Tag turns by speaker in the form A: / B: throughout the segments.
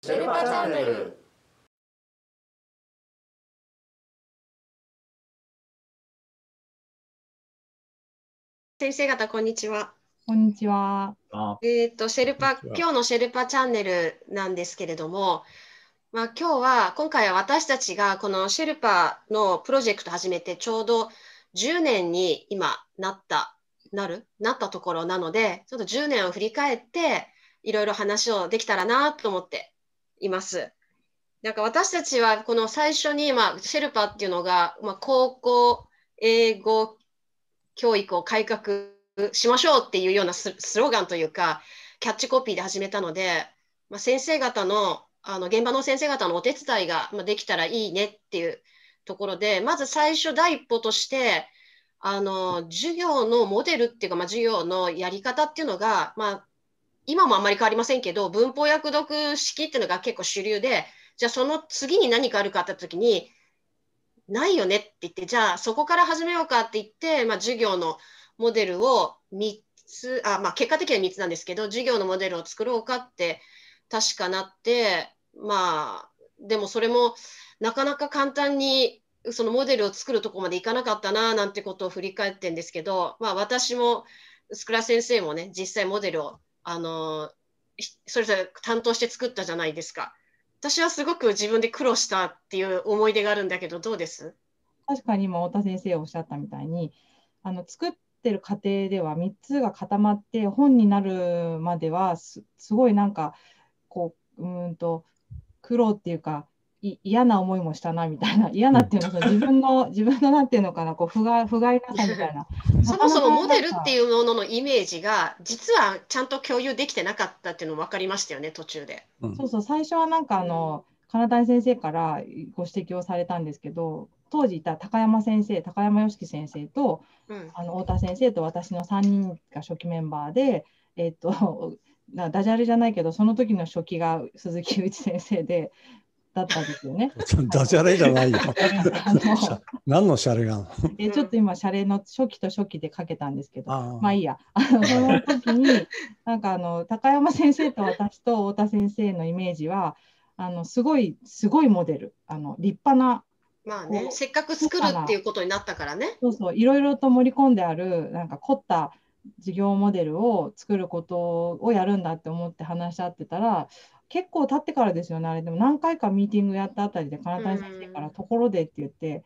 A: シェルパチャンネル先生
B: 方
C: こんにちは。こんにちは。えっ、ー、とシェルパ今日のシェルパチャンネルなんですけれども、まあ今日は今回は私たちがこのシェルパのプロジェクト始めてちょうど10年に今なったなるなったところなので、ちょっと10年を振り返っていろいろ話をできたらなと思っています。なんか私たちはこの最初に、まあ、シェルパっていうのが、まあ、高校英語教育を改革しましょうっていうようなスローガンというかキャッチコピーで始めたので、まあ、先生方のあの現場の先生方のお手伝いができたらいいねっていうところでまず最初第一歩としてあの授業のモデルっていうか、まあ、授業のやり方っていうのが、まあ、今もあんまり変わりませんけど文法訳読式っていうのが結構主流でじゃあその次に何かあるかって時にないよねって言ってじゃあそこから始めようかって言って、まあ、授業のモデルを3つあ、まあ、結果的には3つなんですけど授業のモデルを作ろうかって確かなってまあでもそれもなかなか簡単にそのモデルを作るとこまでいかなかったななんてことを振り返ってんですけど、まあ、私もスクラ先生もね実際モデルをあのそれぞれ担当して作ったじゃないですか。私はすごく自分で苦労したっていう思い出があるんだけどどうです
B: 確かに今太田先生おっしゃったみたいにあの作ってる過程では3つが固まって本になるまではすごいなんかこううんと苦労っていうか嫌な思いもしたなみたいな 嫌なっていうのは、自分の 自分のなんていうのかなこう不甲斐なさみたいな そもそもモデルっていう
C: もののイメージが実はちゃんと共有できてなかったっていうの分かりましたよね途中で、
D: うん、そ
B: うそう最初はなんかあの、金谷先生からご指摘をされたんですけど当時いた高山先生高山良樹先生と、うん、あの太田先生と私の3人が初期メンバーで、えっとダジャレじゃないけどその時の初期が鈴木内先生でだったんですよね。
D: ダジャレじゃないよ。何のシャレが
B: えちょっと今シャレの初期と初期でかけたんですけどまあいいやあのその時になんかあの高山先生と私と太田先生のイメージはあのすごいすごいモデルあの立派な
C: まあねせっかく作るっていうことになったからね。
B: そうそういろいろと盛り込んであるなんか凝った事業モデルを作ることをやるんだって思って話し合ってたら結構経ってからですよね、あれでも何回かミーティングやったあたりで、金谷先生から、ところでって言って、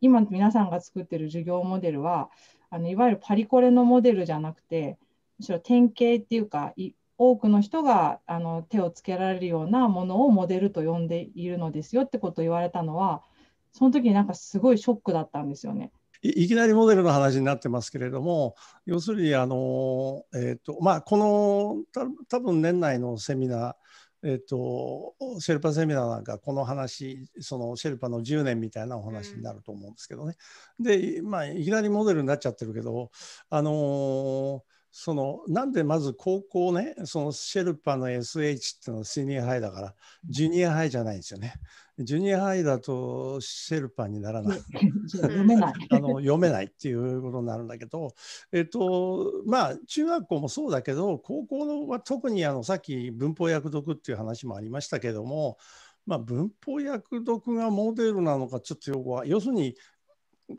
B: 今皆さんが作ってる授業モデルは、あのいわゆるパリコレのモデルじゃなくて、むしろ典型っていうか、多くの人があの手をつけられるようなものをモデルと呼んでいるのですよってことを言われたのは、その時になんかすごいショックだったんですよね。
D: いきなりモデルの話になってますけれども、要するにあの、えーとまあ、この多分年内のセミナー、えっと、シェルパセミナーなんかこの話そのシェルパの10年みたいなお話になると思うんですけどね、うん、で、まあ、いきなりモデルになっちゃってるけど、あのそのなんでまず高校ねそのシェルパの SH っていうのはシニアハイだからジュニアハイじゃないんですよね。ジュニアハイだとシェルパにならない
A: 読めない あの
D: 読めないっていうことになるんだけど、えっとまあ、中学校もそうだけど高校は特にあのさっき文法訳読っていう話もありましたけども、まあ、文法訳読がモデルなのかちょっとよく要するに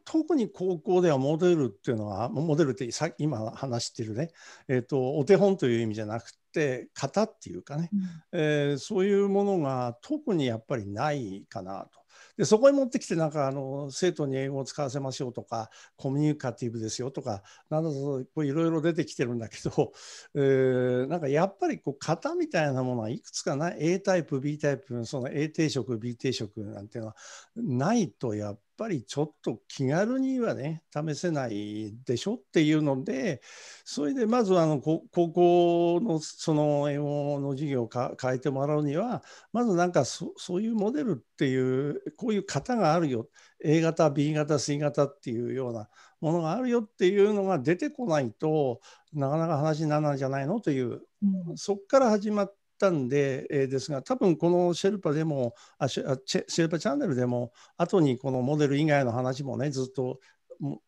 D: 特に高校ではモデルっていうのはモデルってさ今話してるね、えーと、お手本という意味じゃなくて型っていうかね、うん、えー、そういうものが特にやっぱりないかなと。でそこに持ってきてなんかあの生徒に英語を使わせましょうとかコミュニカティブですよとかなどういろいろ出てきてるんだけど、えー、なんかやっぱりこう型みたいなものはいくつかない A タイプ B タイプその A 定食 B 定食なんていうのはないとやっぱりちょっと気軽にはね試せないでしょっていうのでそれでまずあの高校のその英語の授業を変えてもらうにはまずなんかそそういうモデルっていうこういう型があるよ A 型 B 型 C 型っていうようなものがあるよっていうのが出てこないとなかなか話にならないんじゃないのという、うん、そっから始まっったんで、えー、ですが、多分このシェルパでもあシェ、シェルパチャンネルでも、後にこのモデル以外の話もね、ずっと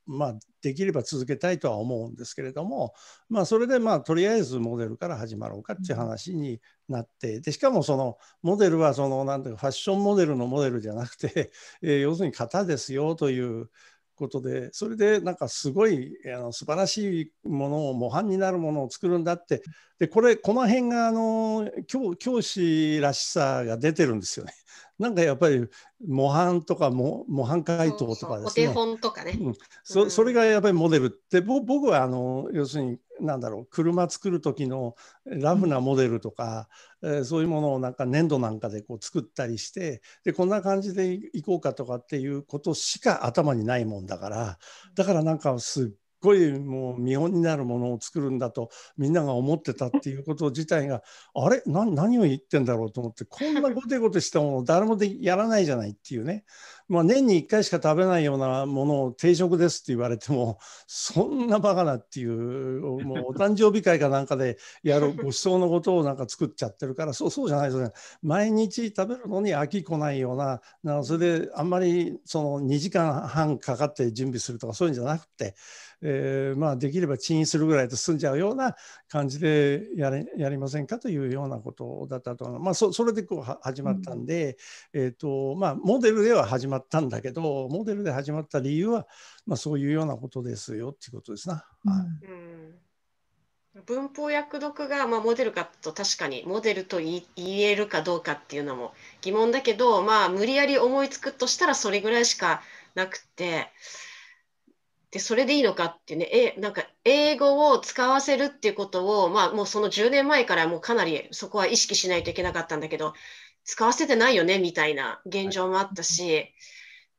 D: まあ、できれば続けたいとは思うんですけれども、まあ、それでまあとりあえずモデルから始まろうかっていう話になってでしかもそのモデルはそのなんていうかファッションモデルのモデルじゃなくて、えー、要するに型ですよという、ことでそれでなんかすごいあの素晴らしいものを模範になるものを作るんだってでこれこの辺があの教教師らしさが出てるんですよね。なんかやっぱり模範とか模模範解答とかですね。そうそうお手本とかね、うんそ。それがやっぱりモデルって僕はあの要するになんだろう車作る時のラフなモデルとか、うん、えー、そういうものをなんか粘土なんかでこう作ったりしてでこんな感じでいこうかとかっていうことしか頭にないもんだからだからなんかすっごいもう見本になるものを作るんだとみんなが思ってたっていうこと自体があれ何を言ってんだろうと思ってこんなごてごてしたものを誰もでやらないじゃないっていうね、まあ、年に1回しか食べないようなものを定食ですって言われてもそんなバカなっていうもうお誕生日会かなんかでやるごちそうのことをなんか作っちゃってるからそうそうじゃないですね毎日食べるのに飽きこないようななそれであんまりその2時間半かかって準備するとかそういうんじゃなくてえー、まあ、できれば遅延するぐらいで済んじゃうような感じでやれやりませんかというようなことだったと思まあ、そそれでこう始まったんで、うん、えーとまあ、モデルでは始まったんだけどモデルで始まった理由は、まあ、そういうようなことですよっていうことですな。
A: うん、はい
C: 文法訳読が、まあ、モデルかと確かにモデルと言えるかどうかっていうのも疑問だけど、まあ、無理やり思いつくとしたらそれぐらいしかなくてでそれでいいのかってねえなんか英語を使わせるっていうことを、まあ、もうその10年前からもうかなりそこは意識しないといけなかったんだけど使わせてないよねみたいな現状もあったし、はい、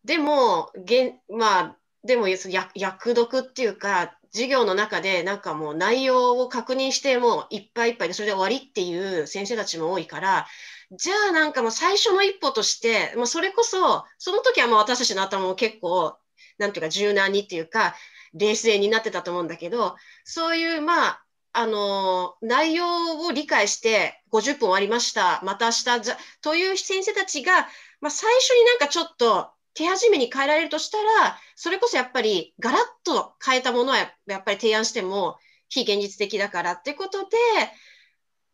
C: でもげん、まあ、でも役読っていうか授業の中でなんかもう内容を確認してもういっぱいいっぱいでそれで終わりっていう先生たちも多いからじゃあなんかもう最初の一歩として、まあ、それこそその時はまあ私たちの頭も結構なんとか柔軟にっていうか、冷静になってたと思うんだけど、そういう、まあ、あの、内容を理解して、50分終わりました、また明日、という先生たちが、まあ、最初になんかちょっと、手始めに変えられるとしたら、それこそやっぱり、ガラッと変えたものはやっぱり提案しても、非現実的だからってことで、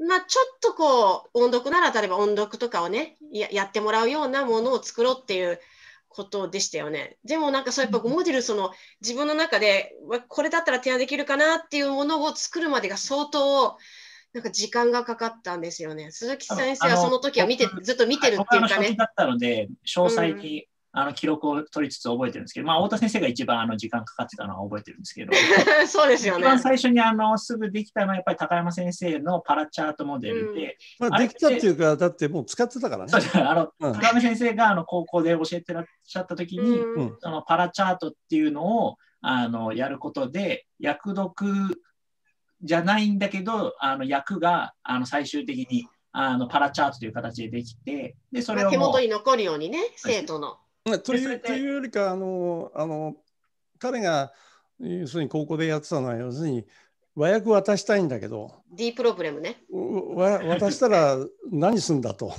C: まあ、ちょっとこう音読なら例えば音読とかをねやってもらうようなものを作ろうっていうことでしたよね。でもなんかそうやっぱモデルその自分の中でこれだったら提案できるかなっていうものを作るまでが相当なんか時間がかかったんですよね。鈴木先生はその時は見てずっと見てるっていうかね。だっ
A: たので詳細にあの記録を取りつつ覚えてるんですけど、まあ、太田先生が一番あの時間かかってたのは覚えてるんですけど、そうですよね。一番最初にあのすぐできたのは、やっぱり高山先生のパラチャートモデルで。うん、まあ、できたっていうか、だ
D: ってもう使ってたからね。
A: あの、高山先生があの高校で教えてらっしゃった時に、うん、そのパラチャートっていうのをあのやることで、役読じゃないんだけど、あの役があの最終的にあのパラチャートという形でできて、でそれを手元に
C: 残るようにね、生徒の。というというよりか
D: あのあの彼が要するに高校でやってたのは要するに和訳渡したいんだけど。
C: ディープロブレムね。
D: 渡したら何すんだと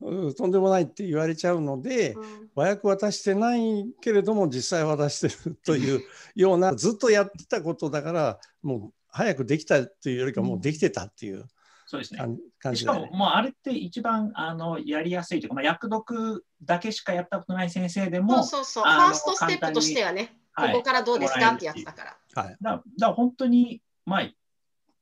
D: とんでもないって言われちゃうので、うん、和訳渡してないけれども実際渡してるというようなずっとやってたことだからもう早くできたというよりかもうできてたっていう。そうですね。しかも、
A: もうあれって一番あのやりやすいというか、まあ、薬読だけしかやったことない先生でも、そうそうそう、ファーストステップとしてはね、はい、ここからどうですかってやつだから。はい、だだ本当に、まあ、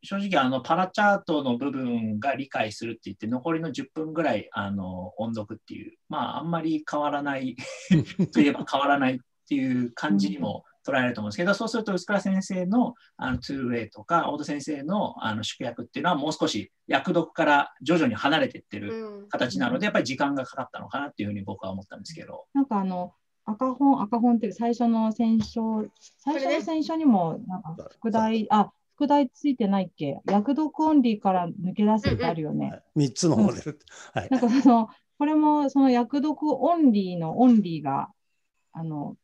A: 正直あのパラチャートの部分が理解するって言って残りの10分ぐらいあの音読っていうまああんまり変わらない といえば変わらないっていう感じにもられると思うんですけど、そうすると薄倉先生のあのルウェイとか、太田先生のあの宿泊っていうのはもう少し役読から徐々に離れていってる形なので、うん、やっぱり時間がかかったのかなっていうふうに僕は思ったんですけど。
B: なんかあの赤本赤本っていう最初の選書最初の選書にもなんか副題あ副題ついてないっけ薬毒オンリーから抜け出すってあるよね。
D: 3つの方です。はい、なん
B: かそのこれもその薬毒オンリーのオンリーがあの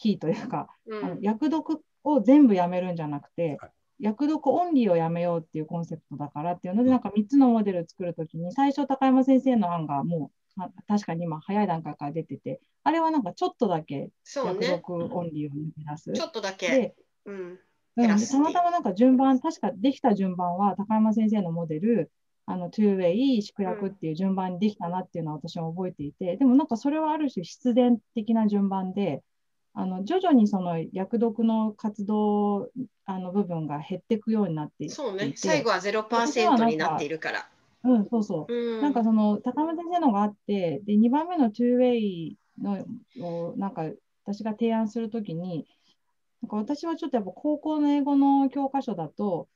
B: キーというか、あの薬毒を全部やめるんじゃなくて、薬毒オンリーをやめようっていうコンセプトだからっていうので、なんか3つのモデルを作るときに、最初、高山先生の案がもう、確かに今、早い段階から出てて、あれはなんかちょっとだけ薬毒オンリーを抜け出す、
C: ねうん。ちょっとだけ。うん、
B: うん、たまたまなんか順番、確かできた順番は、高山先生のモデル、あの、トゥーウェイ、宿薬っていう順番にできたなっていうのは私も覚えていて、でもなんかそれはある種必然的な順番で、あの徐々にその薬毒の活動あの部分が減っていくようになってい
C: てそうね最後は0%になっているから。
B: うん、そうそう、うん、なんかその高村先生のがあってで2番目の 2way のをなんか私が提案するときになんか私はちょっとやっぱ高校の英語の教科書だと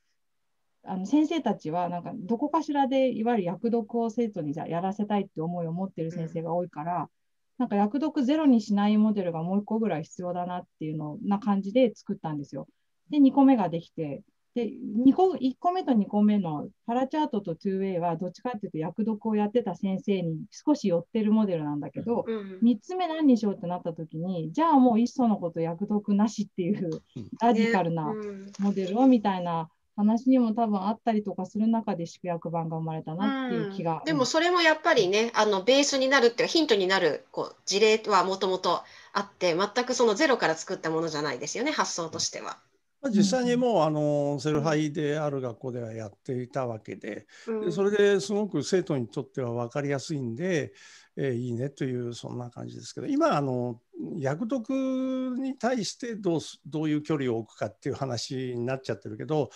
B: あの先生たちはなんかどこかしらでいわゆる薬毒を生徒にじゃやらせたいって思いを持ってる先生が多いから、なんか薬毒ゼロにしないモデルがもう1個ぐらい必要だなっていうのな感じで作ったんですよ。で、2個目ができて、で2個1個目と2個目のパラチャートと 2way はどっちかっていうと薬毒をやってた先生に少し寄ってるモデルなんだけど、うん、3つ目何にしようってなった時にじゃあもういっそのこと薬毒なしっていう
C: ラジカルな
B: モデルをみたいな話にも多分あったりとかする中で宿約版が生まれたなっていう気が、うん、
C: でもそれもやっぱりねあのベースになるっていうかヒントになるこう事例はもともとあって全くそのゼロから作ったものじゃないですよね発想としては。
D: 実際にもうあのセルハイである学校ではやっていたわけででそれですごく生徒にとっては分かりやすいんで、えいいねというそんな感じですけど今あの役毒に対してどうどういう距離を置くかっていう話になっちゃってるけど、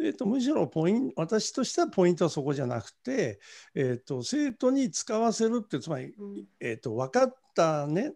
D: えーと、むしろポイン私としてはポイントはそこじゃなくて、えーと、生徒に使わせるってつまり、えーと、分かったね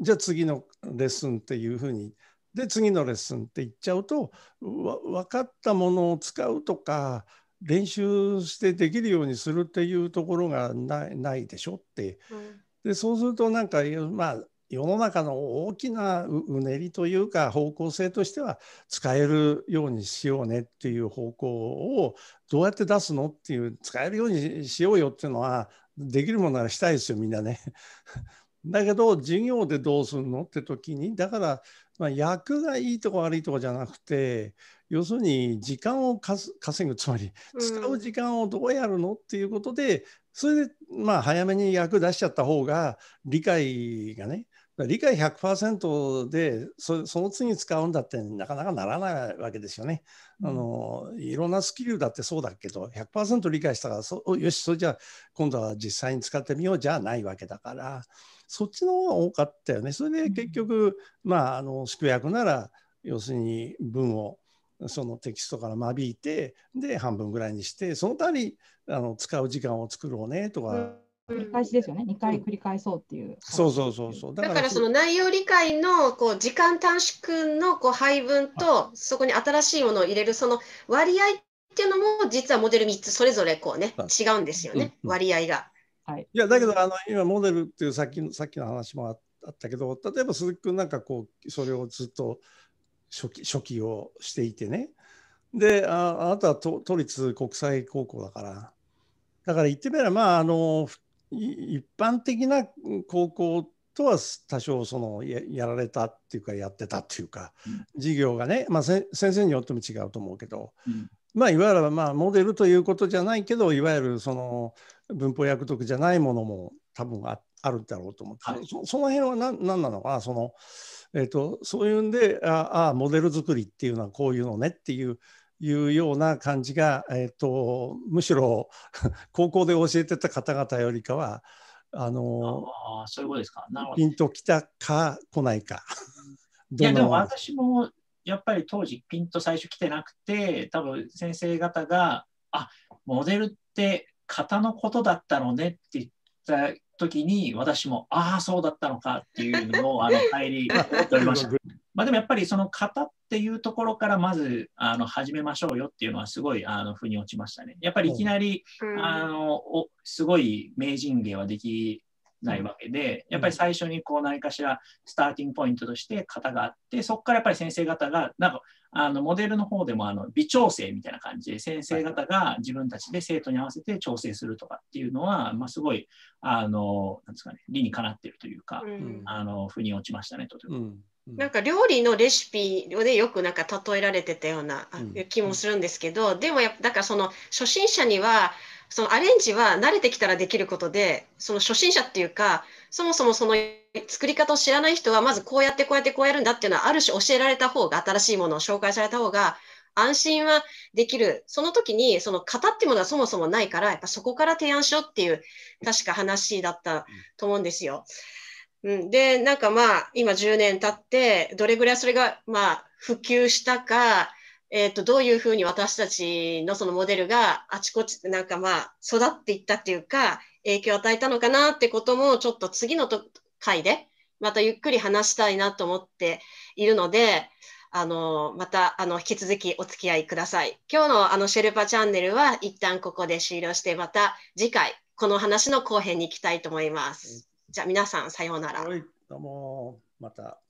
D: じゃあ次のレッスンっていうふうにで次のレッスンって言っちゃうと分かったものを使うとか練習してできるようにするっていうところがないでしょって。うんでそうするとなんかまあ世の中の大きなうねりというか方向性としては使えるようにしようねっていう方向をどうやって出すのっていう使えるようにしようよっていうのはできるものならしたいですよみんなね。だけど授業でどうするのって時にだから、まあ、役がいいとこ悪いとこじゃなくて要するに時間を稼ぐつまり使う時間をどうやるのっていうことで、それでまあ早めに役出しちゃった方が理解がね理解100%でそその次に使うんだってなかなかならないわけですよね。うん、あのいろんなスキルだってそうだけど100%理解したからそよしそれじゃあ今度は実際に使ってみようじゃないわけだからそっちの方が多かったよね。それで結局、うん、まああの宿泊なら要するに文をそのテキストから間引いてで半分ぐらいにしてその代わりあの使う時間を作ろうねとか。うん
C: 繰り返しですよね、2回繰り返そうっていう。
D: そうそうそうそうだからそ
C: の内容理解のこう時間短縮のこう配分と、そこに新しいものを入れる、その割合っていうのも、実はモデル3つそれぞれこう、ね、違うんですよね、割合が。
D: はい、いやだけどあの今モデルっていうさっきさっきの話もあったけど例えば鈴木君なんかこうそれをずっと初期初期をしていてねでああなたは都立国際高校だからだから言ってみればまああの一般的な高校とは多少そのやられたっていうかやってたっていうか、うん、授業がね、まあ、先生によっても違うと思うけど、うん、まあいわゆるまあモデルということじゃないけどいわゆるその文法約得じゃないものも多分ああるだろうと思って、はい、その辺は何何なのかなその、えーと、とそういうんでああモデル作りっていうのはこういうのねっていういうような感じが、えーと、むしろ 高校で教えてた方々よりかはあの
A: あそういうことですかなるほどピン
D: ときたか来ないか
A: いやでも私もやっぱり当時ピンと最初来てなくて多分先生方があモデルって型のことだったのねって言った時に私もああそうだったのかっていうのをあの帰り 取りました。まあ、でもやっぱりその型っていうところからまずあの始めましょうよっていうのはすごいあの腑に落ちましたね。やっぱりいきなり、うん、あのおすごい名人芸はできないわけで、やっぱり最初にこう何かしらスターティングポイントとして型があって、そこからやっぱり先生方が、なんかあのモデルの方でもあの微調整みたいな感じで、先生方が自分たちで生徒に合わせて調整するとかっていうのは、まあ、すごい、あの、なんですかね、理にかなってるというか、うん、あの、腑に落ちましたね、とても。うんな
C: んか料理のレシピでよくなんか例えられてたような気もするんですけど、でもやだからその初心者にはそのアレンジは慣れてきたらできることでその初心者っていうかそもそもその作り方を知らない人はまずこうやってこうやってこうやるんだっていうのはある種教えられた方が新しいものを紹介された方が安心はできるその時にその型っていうものはそもそもないからやっぱそこから提案しようっていう確か話だったと思うんですよ。うん、で、なんかまあ、今10年経って、どれぐらいそれが、まあ、普及したか、えっ、ー、と、どういうふうに私たちのそのモデルがあちこち、なんかまあ、育っていったっていうか、影響を与えたのかなってことも、ちょっと次のと回で、またゆっくり話したいなと思っているので、あの、また、あの、引き続きお付き合いください。今日のあの、シェルパチャンネルは一旦ここで終了して、また次回、この話の後編に行きたいと思います。じゃあ皆さんさようなら。はい、どうもまた。